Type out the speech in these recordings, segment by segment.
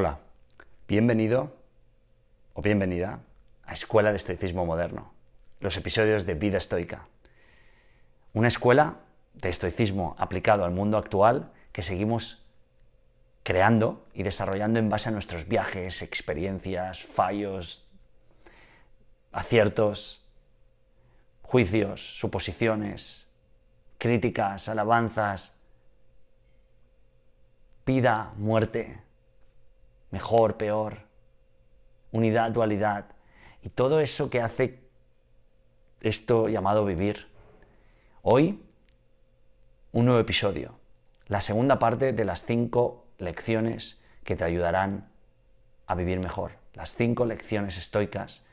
Hola, bienvenido o bienvenida a Escuela de Estoicismo Moderno, los episodios de Vida Estoica. Una escuela de estoicismo aplicado al mundo actual que seguimos creando y desarrollando en base a nuestros viajes, experiencias, fallos, aciertos, juicios, suposiciones, críticas, alabanzas, vida, muerte, mejor, peor, unidad, dualidad, y todo eso que hace esto llamado vivir. Hoy, un nuevo episodio, la segunda parte de las cinco lecciones que te ayudarán a vivir mejor, las cinco lecciones estoicas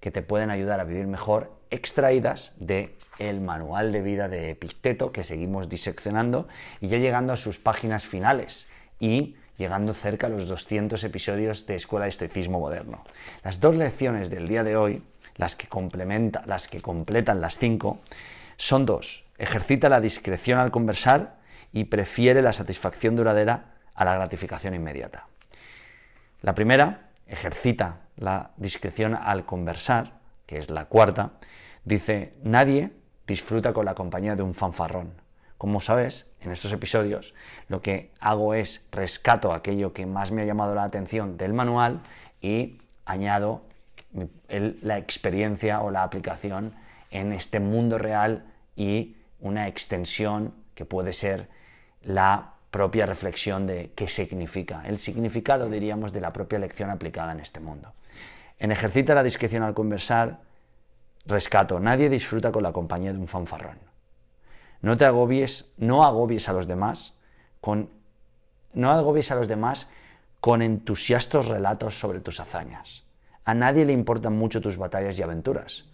que te pueden ayudar a vivir mejor extraídas de el manual de vida de Epicteto que seguimos diseccionando y ya llegando a sus páginas finales y llegando cerca a los 200 episodios de Escuela de Estoicismo Moderno. Las dos lecciones del día de hoy, las que, las que completan las cinco, son dos. Ejercita la discreción al conversar y prefiere la satisfacción duradera a la gratificación inmediata. La primera, ejercita la discreción al conversar, que es la cuarta, dice, nadie disfruta con la compañía de un fanfarrón. Como sabes, en estos episodios lo que hago es rescato aquello que más me ha llamado la atención del manual y añado la experiencia o la aplicación en este mundo real y una extensión que puede ser la propia reflexión de qué significa, el significado, diríamos, de la propia lección aplicada en este mundo. En Ejercita la discreción al conversar, rescato, nadie disfruta con la compañía de un fanfarrón. No te agobies, no agobies a los demás con no agobies a los demás con entusiastos relatos sobre tus hazañas. A nadie le importan mucho tus batallas y aventuras,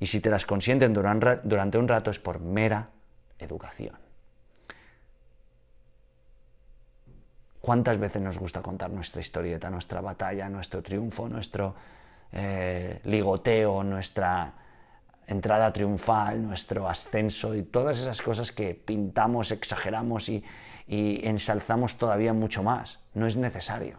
y si te las consienten durante un rato es por mera educación. ¿Cuántas veces nos gusta contar nuestra historieta, nuestra batalla, nuestro triunfo, nuestro eh, ligoteo, nuestra entrada triunfal, nuestro ascenso y todas esas cosas que pintamos, exageramos y, ensalzamos todavía mucho más. No es necesario.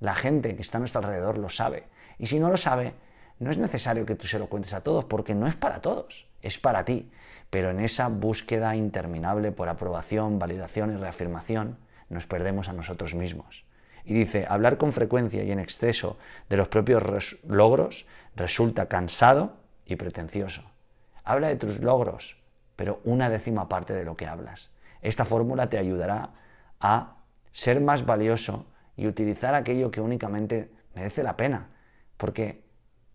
La gente que está a nuestro alrededor lo sabe. Y si no lo sabe, no es necesario que tú se lo cuentes a todos porque no es para todos, es para ti. Pero en esa búsqueda interminable por aprobación, validación y reafirmación, nos perdemos a nosotros mismos. Y dice, hablar con frecuencia y en exceso de los propios logros resulta cansado y pretencioso. Habla de tus logros, pero una décima parte de lo que hablas. Esta fórmula te ayudará a ser más valioso y utilizar aquello que únicamente merece la pena, porque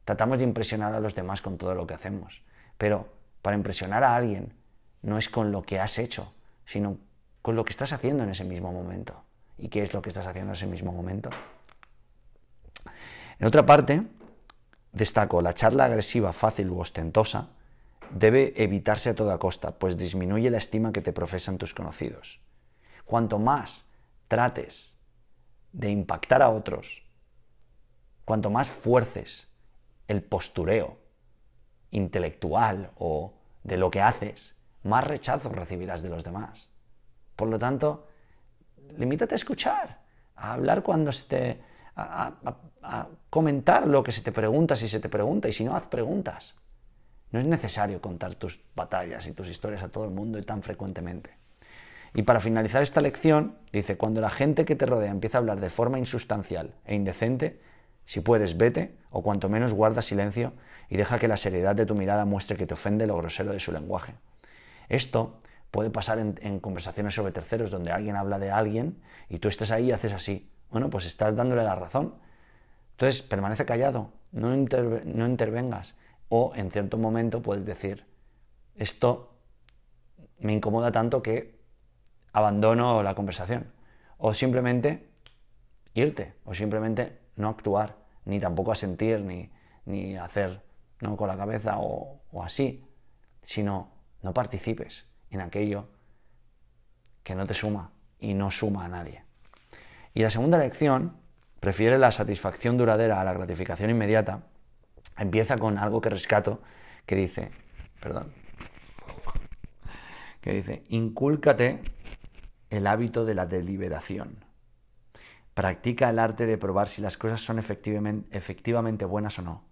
tratamos de impresionar a los demás con todo lo que hacemos, pero para impresionar a alguien no es con lo que has hecho, sino con lo que estás haciendo en ese mismo momento. ¿Y qué es lo que estás haciendo en ese mismo momento? En otra parte, Destaco, la charla agresiva, fácil u ostentosa debe evitarse a toda costa, pues disminuye la estima que te profesan tus conocidos. Cuanto más trates de impactar a otros, cuanto más fuerces el postureo intelectual o de lo que haces, más rechazo recibirás de los demás. Por lo tanto, limítate a escuchar, a hablar cuando se te a, comentar lo que se te pregunta si se te pregunta y si no, haz preguntas. No es necesario contar tus batallas y tus historias a todo el mundo y tan frecuentemente. Y para finalizar esta lección, dice, cuando la gente que te rodea empieza a hablar de forma insustancial e indecente, si puedes, vete, o cuanto menos guarda silencio y deja que la seriedad de tu mirada muestre que te ofende lo grosero de su lenguaje. Esto puede pasar en, en conversaciones sobre terceros, donde alguien habla de alguien y tú estás ahí y haces así, bueno, pues estás dándole la razón. Entonces, permanece callado, no, no intervengas. O en cierto momento puedes decir, esto me incomoda tanto que abandono la conversación. O simplemente irte, o simplemente no actuar, ni tampoco asentir, ni, ni hacer no con la cabeza o, o así, sino no participes en aquello que no te suma y no suma a nadie. Y la segunda lección prefiere la satisfacción duradera a la gratificación inmediata. Empieza con algo que rescato, que dice, perdón, que dice, incúlcate el hábito de la deliberación. Practica el arte de probar si las cosas son efectivamente, buenas o no.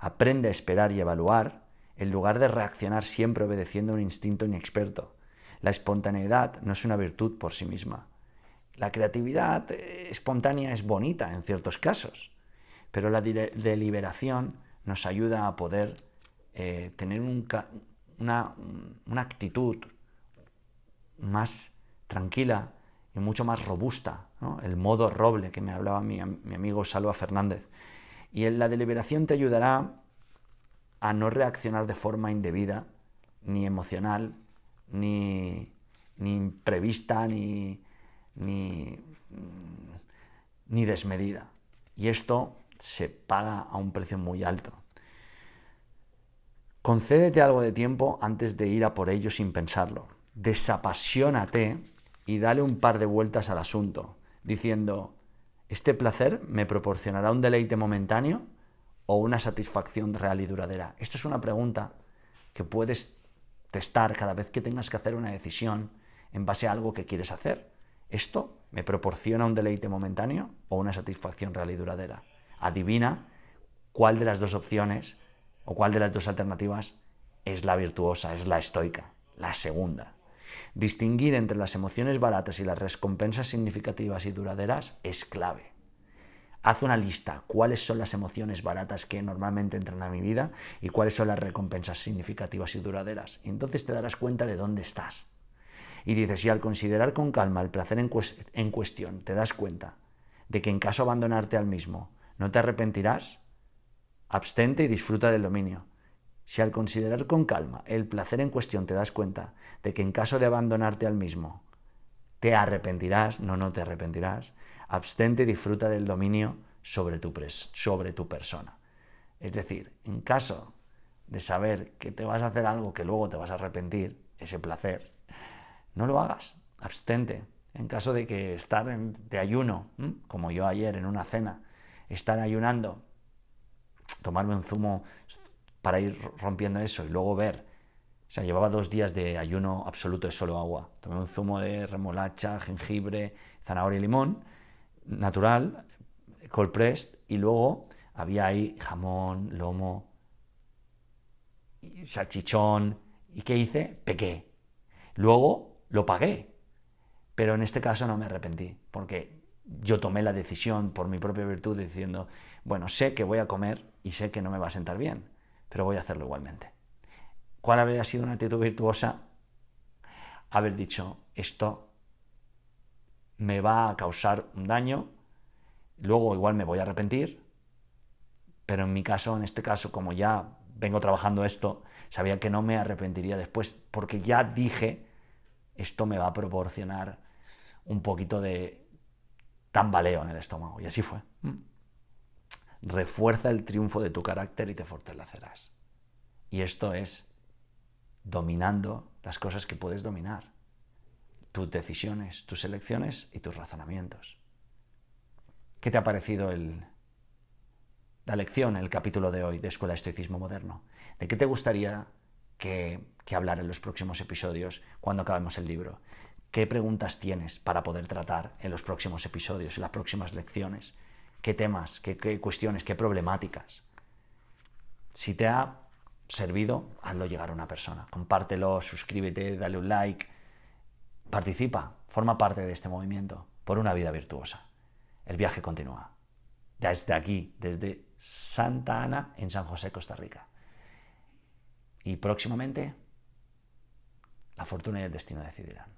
Aprende a esperar y evaluar en lugar de reaccionar siempre obedeciendo a un instinto inexperto. La espontaneidad no es una virtud por sí misma. La creatividad eh, espontánea es bonita en ciertos casos, pero la deliberación nos ayuda a poder eh, tener una, actitud más tranquila y mucho más robusta, el modo roble que me hablaba mi, amigo Salva Fernández. Y en la deliberación te ayudará a no reaccionar de forma indebida, ni emocional, ni imprevista, ni, ni, desmedida. Y esto se paga a un precio muy alto. Concédete algo de tiempo antes de ir a por ello sin pensarlo. desapasionate y dale un par de vueltas al asunto, diciendo, ¿este placer me proporcionará un deleite momentáneo o una satisfacción real y duradera? Esta es una pregunta que puedes testar cada vez que tengas que hacer una decisión en base a algo que quieres hacer. ¿Esto me proporciona un deleite momentáneo o una satisfacción real y duradera? Adivina cuál de las dos opciones o cuál de las dos alternativas es la virtuosa, es la estoica, la segunda. Distinguir entre las emociones baratas y las recompensas significativas y duraderas es clave. Haz una lista, cuáles son las emociones baratas que normalmente entran a mi vida y cuáles son las recompensas significativas y duraderas. Y entonces te darás cuenta de dónde estás. Y dice, si al considerar con calma el placer en, cuestión te das cuenta de que en caso abandonarte al mismo no te arrepentirás, abstente y disfruta del dominio. Si al considerar con calma el placer en cuestión te das cuenta de que en caso de abandonarte al mismo te arrepentirás, no, no te arrepentirás, abstente y disfruta del dominio sobre tu, sobre tu persona. Es decir, en caso de saber que te vas a hacer algo que luego te vas a arrepentir, ese placer, no lo hagas, abstente. En caso de que estar de ayuno, como yo ayer en una cena, estar ayunando, tomarme un zumo para ir rompiendo eso y luego ver. O sea, llevaba dos días de ayuno absoluto de solo agua. Tomé un zumo de remolacha, jengibre, zanahoria y limón, natural, cold pressed, y luego había ahí jamón, lomo, salchichón. ¿Y qué hice? Pequé. Luego lo pagué. Pero en este caso no me arrepentí, porque yo tomé la decisión por mi propia virtud diciendo, bueno, sé que voy a comer y sé que no me va a sentar bien, pero voy a hacerlo igualmente. ¿Cuál habría sido una actitud virtuosa? Haber dicho, esto me va a causar un daño, luego igual me voy a arrepentir, pero en mi caso, en este caso, como ya vengo trabajando esto, sabía que no me arrepentiría después, porque ya dije esto me va a proporcionar un poquito de tambaleo en el estómago. Y así fue. Mm. Refuerza el triunfo de tu carácter y te fortalecerás. Y esto es dominando las cosas que puedes dominar. Tus decisiones, tus elecciones y tus razonamientos. ¿Qué te ha parecido el, la lección, el capítulo de hoy de Escuela de Estoicismo Moderno? ¿De qué te gustaría que, hablar en los próximos episodios cuando acabemos el libro. ¿Qué preguntas tienes para poder tratar en los próximos episodios, en las próximas lecciones? ¿Qué temas, qué, cuestiones, qué problemáticas? Si te ha servido, hazlo llegar a una persona. Compártelo, suscríbete, dale un like, participa, forma parte de este movimiento por una vida virtuosa. El viaje continúa. Desde aquí, desde Santa Ana, en San José, Costa Rica. Y próximamente, la fortuna y el destino decidirán.